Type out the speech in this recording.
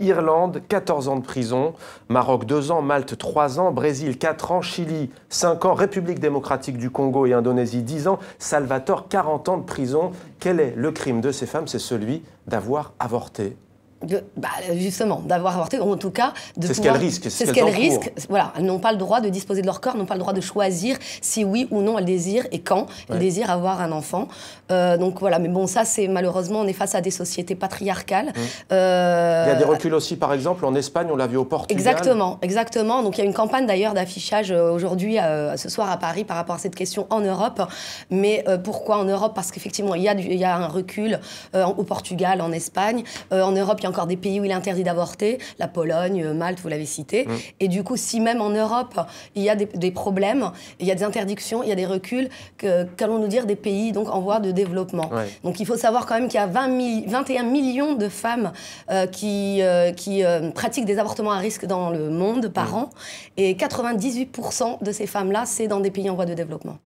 Irlande, 14 ans de prison, Maroc 2 ans, Malte 3 ans, Brésil 4 ans, Chili 5 ans, République démocratique du Congo et Indonésie 10 ans, Salvatore 40 ans de prison. Quel est le crime de ces femmes C'est celui d'avoir avorté. Bah, justement, d'avoir avorté, ou en tout cas, de C'est ce qu'elles risquent. C'est ce qu'elles risquent. Voilà, elles n'ont pas le droit de disposer de leur corps, n'ont pas le droit de choisir si oui ou non elles désirent et quand elles désirent avoir un enfant. Euh, donc voilà, mais bon, ça, c'est malheureusement, on est face à des sociétés patriarcales. Mmh. Euh, il y a des reculs aussi, par exemple, en Espagne, on l'a vu au Portugal. Exactement, exactement. Donc il y a une campagne d'ailleurs d'affichage euh, aujourd'hui, ce soir à Paris, par rapport à cette question en Europe. Mais pourquoi en Europe Parce qu'effectivement, il y, a il y a un recul au Portugal, en Espagne. en Europe, il a encore des pays où il est interdit d'avorter, la Pologne, euh, Malte, vous l'avez cité. Mm. Et du coup, si même en Europe, il y a des, problèmes, il y a des interdictions, il y a des reculs, qu'allons-nous dire des pays donc, en voie de développement Donc il faut savoir quand même qu'il y a 20 21 millions de femmes euh, qui, euh, pratiquent des avortements à risque dans le monde par mm. an. Et 98% de ces femmes-là, c'est dans des pays en voie de développement.